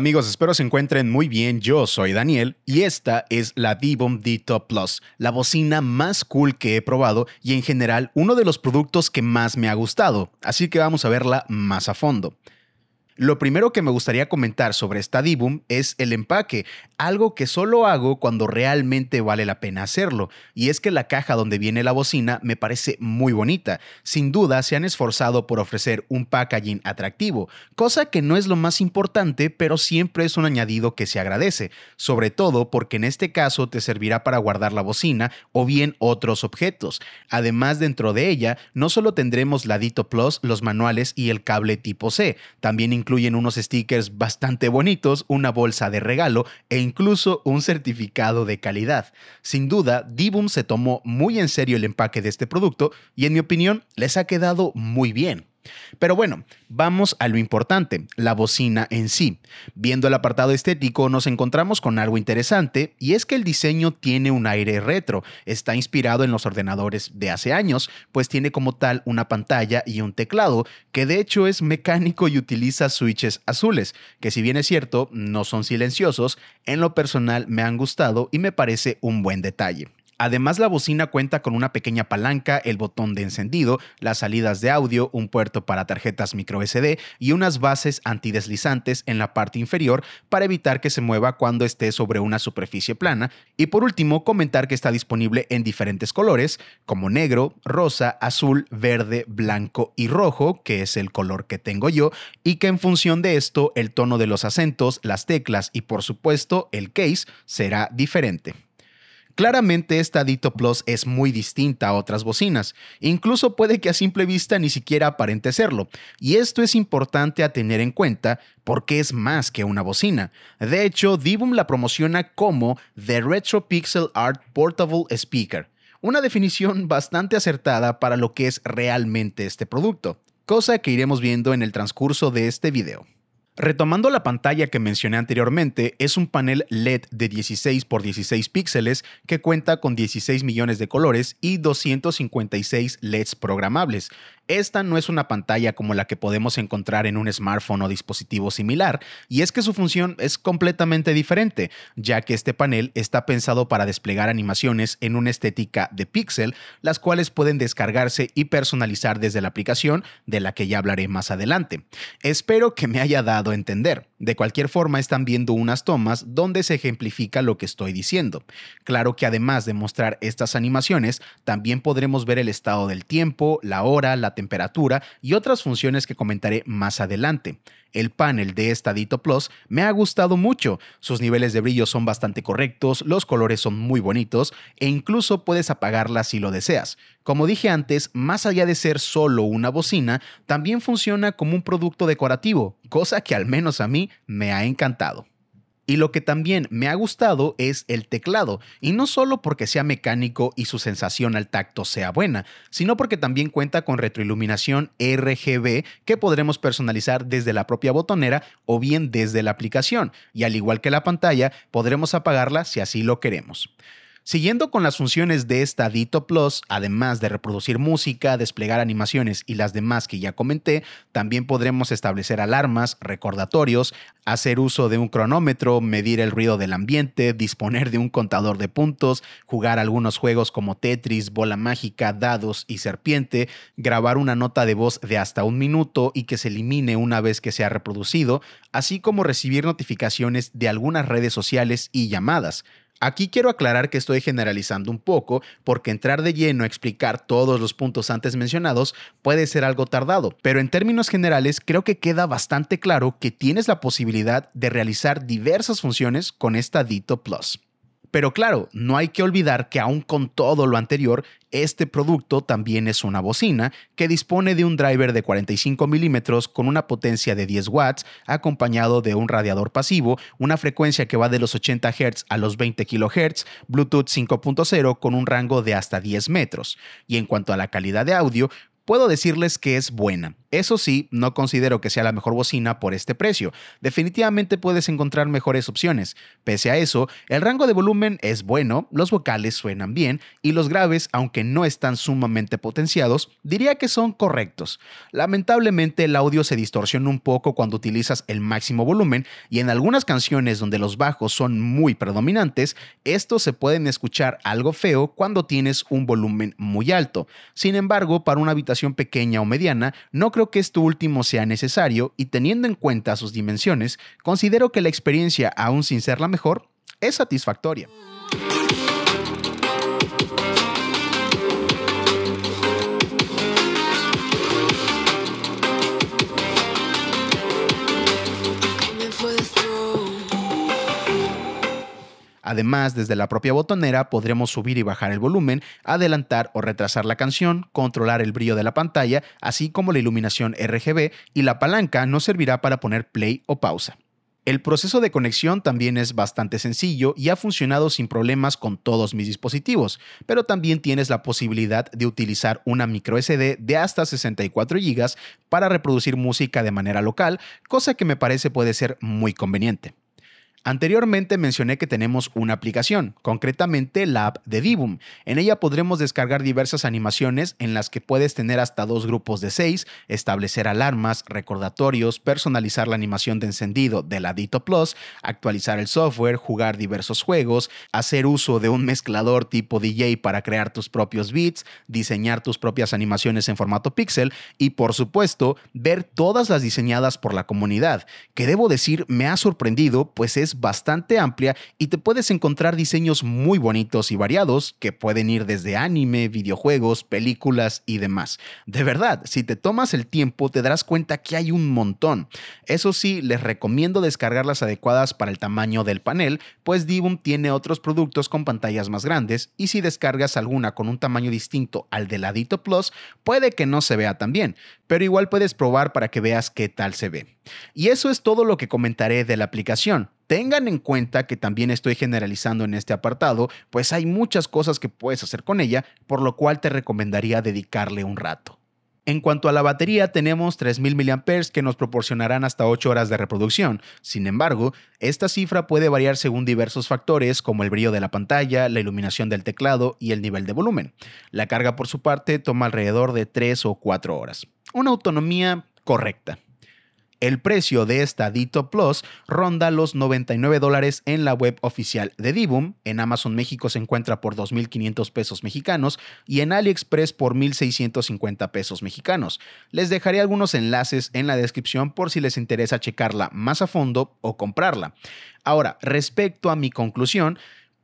amigos? Espero se encuentren muy bien. Yo soy Daniel y esta es la Dibom D Top Plus, la bocina más cool que he probado y en general uno de los productos que más me ha gustado, así que vamos a verla más a fondo. Lo primero que me gustaría comentar sobre esta Divum es el empaque, algo que solo hago cuando realmente vale la pena hacerlo, y es que la caja donde viene la bocina me parece muy bonita. Sin duda se han esforzado por ofrecer un packaging atractivo, cosa que no es lo más importante, pero siempre es un añadido que se agradece, sobre todo porque en este caso te servirá para guardar la bocina o bien otros objetos. Además, dentro de ella no solo tendremos ladito plus los manuales y el cable tipo C, también incluyen unos stickers bastante bonitos, una bolsa de regalo e incluso un certificado de calidad. Sin duda, Dibum se tomó muy en serio el empaque de este producto y en mi opinión les ha quedado muy bien. Pero bueno, vamos a lo importante, la bocina en sí. Viendo el apartado estético nos encontramos con algo interesante y es que el diseño tiene un aire retro, está inspirado en los ordenadores de hace años, pues tiene como tal una pantalla y un teclado que de hecho es mecánico y utiliza switches azules, que si bien es cierto no son silenciosos, en lo personal me han gustado y me parece un buen detalle. Además, la bocina cuenta con una pequeña palanca, el botón de encendido, las salidas de audio, un puerto para tarjetas micro SD y unas bases antideslizantes en la parte inferior para evitar que se mueva cuando esté sobre una superficie plana. Y por último, comentar que está disponible en diferentes colores, como negro, rosa, azul, verde, blanco y rojo, que es el color que tengo yo, y que en función de esto, el tono de los acentos, las teclas y por supuesto el case será diferente. Claramente esta Ditto Plus es muy distinta a otras bocinas, incluso puede que a simple vista ni siquiera aparente serlo, y esto es importante a tener en cuenta porque es más que una bocina. De hecho, Divum la promociona como The Retro Pixel Art Portable Speaker, una definición bastante acertada para lo que es realmente este producto, cosa que iremos viendo en el transcurso de este video. Retomando la pantalla que mencioné anteriormente, es un panel LED de 16 x 16 píxeles que cuenta con 16 millones de colores y 256 LEDs programables. Esta no es una pantalla como la que podemos encontrar en un smartphone o dispositivo similar, y es que su función es completamente diferente, ya que este panel está pensado para desplegar animaciones en una estética de píxel, las cuales pueden descargarse y personalizar desde la aplicación, de la que ya hablaré más adelante. Espero que me haya dado a entender. De cualquier forma, están viendo unas tomas donde se ejemplifica lo que estoy diciendo. Claro que además de mostrar estas animaciones, también podremos ver el estado del tiempo, la hora, la temperatura y otras funciones que comentaré más adelante. El panel de Estadito Plus me ha gustado mucho, sus niveles de brillo son bastante correctos, los colores son muy bonitos e incluso puedes apagarla si lo deseas. Como dije antes, más allá de ser solo una bocina, también funciona como un producto decorativo, cosa que al menos a mí me ha encantado. Y lo que también me ha gustado es el teclado, y no solo porque sea mecánico y su sensación al tacto sea buena, sino porque también cuenta con retroiluminación RGB que podremos personalizar desde la propia botonera o bien desde la aplicación, y al igual que la pantalla, podremos apagarla si así lo queremos. Siguiendo con las funciones de esta Dito Plus, además de reproducir música, desplegar animaciones y las demás que ya comenté, también podremos establecer alarmas, recordatorios, hacer uso de un cronómetro, medir el ruido del ambiente, disponer de un contador de puntos, jugar algunos juegos como Tetris, bola mágica, dados y serpiente, grabar una nota de voz de hasta un minuto y que se elimine una vez que sea reproducido, así como recibir notificaciones de algunas redes sociales y llamadas. Aquí quiero aclarar que estoy generalizando un poco, porque entrar de lleno a explicar todos los puntos antes mencionados puede ser algo tardado, pero en términos generales creo que queda bastante claro que tienes la posibilidad de realizar diversas funciones con esta Dito Plus. Pero claro, no hay que olvidar que aún con todo lo anterior, este producto también es una bocina que dispone de un driver de 45 milímetros con una potencia de 10 watts, acompañado de un radiador pasivo, una frecuencia que va de los 80 Hz a los 20 kHz, Bluetooth 5.0 con un rango de hasta 10 metros. Y en cuanto a la calidad de audio, Puedo decirles que es buena. Eso sí, no considero que sea la mejor bocina por este precio. Definitivamente puedes encontrar mejores opciones. Pese a eso, el rango de volumen es bueno, los vocales suenan bien y los graves, aunque no están sumamente potenciados, diría que son correctos. Lamentablemente el audio se distorsiona un poco cuando utilizas el máximo volumen y en algunas canciones donde los bajos son muy predominantes, estos se pueden escuchar algo feo cuando tienes un volumen muy alto. Sin embargo, para una habitación pequeña o mediana, no creo que esto último sea necesario y teniendo en cuenta sus dimensiones, considero que la experiencia, aún sin ser la mejor, es satisfactoria. Además, desde la propia botonera podremos subir y bajar el volumen, adelantar o retrasar la canción, controlar el brillo de la pantalla, así como la iluminación RGB, y la palanca nos servirá para poner play o pausa. El proceso de conexión también es bastante sencillo y ha funcionado sin problemas con todos mis dispositivos, pero también tienes la posibilidad de utilizar una micro SD de hasta 64 GB para reproducir música de manera local, cosa que me parece puede ser muy conveniente. Anteriormente mencioné que tenemos una aplicación, concretamente la app de Dibum. En ella podremos descargar diversas animaciones en las que puedes tener hasta dos grupos de seis, establecer alarmas, recordatorios, personalizar la animación de encendido la Dito Plus, actualizar el software, jugar diversos juegos, hacer uso de un mezclador tipo DJ para crear tus propios beats, diseñar tus propias animaciones en formato pixel y por supuesto ver todas las diseñadas por la comunidad, que debo decir me ha sorprendido pues es bastante amplia y te puedes encontrar diseños muy bonitos y variados que pueden ir desde anime, videojuegos, películas y demás. De verdad, si te tomas el tiempo te darás cuenta que hay un montón. Eso sí, les recomiendo descargar las adecuadas para el tamaño del panel, pues Divum tiene otros productos con pantallas más grandes y si descargas alguna con un tamaño distinto al de Adito Plus, puede que no se vea tan bien, pero igual puedes probar para que veas qué tal se ve. Y eso es todo lo que comentaré de la aplicación. Tengan en cuenta que también estoy generalizando en este apartado, pues hay muchas cosas que puedes hacer con ella, por lo cual te recomendaría dedicarle un rato. En cuanto a la batería, tenemos 3.000 mAh que nos proporcionarán hasta 8 horas de reproducción. Sin embargo, esta cifra puede variar según diversos factores como el brillo de la pantalla, la iluminación del teclado y el nivel de volumen. La carga, por su parte, toma alrededor de 3 o 4 horas. Una autonomía correcta. El precio de esta Dito Plus ronda los 99 dólares en la web oficial de Dibum. En Amazon México se encuentra por 2.500 pesos mexicanos y en AliExpress por 1.650 pesos mexicanos. Les dejaré algunos enlaces en la descripción por si les interesa checarla más a fondo o comprarla. Ahora, respecto a mi conclusión,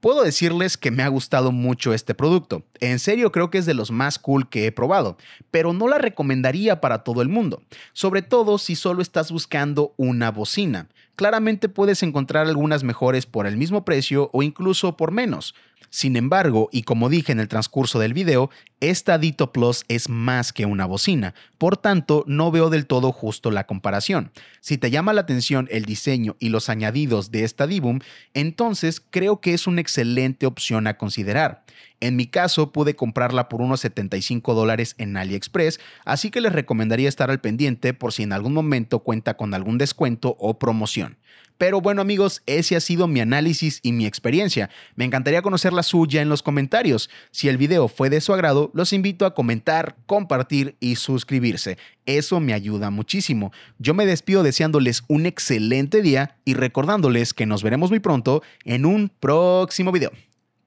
Puedo decirles que me ha gustado mucho este producto. En serio creo que es de los más cool que he probado, pero no la recomendaría para todo el mundo, sobre todo si solo estás buscando una bocina claramente puedes encontrar algunas mejores por el mismo precio o incluso por menos. Sin embargo, y como dije en el transcurso del video, esta Dito Plus es más que una bocina, por tanto no veo del todo justo la comparación. Si te llama la atención el diseño y los añadidos de esta Dibum, entonces creo que es una excelente opción a considerar. En mi caso, pude comprarla por unos 75 dólares en AliExpress, así que les recomendaría estar al pendiente por si en algún momento cuenta con algún descuento o promoción. Pero bueno amigos, ese ha sido mi análisis y mi experiencia. Me encantaría conocer la suya en los comentarios. Si el video fue de su agrado, los invito a comentar, compartir y suscribirse. Eso me ayuda muchísimo. Yo me despido deseándoles un excelente día y recordándoles que nos veremos muy pronto en un próximo video.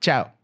Chao.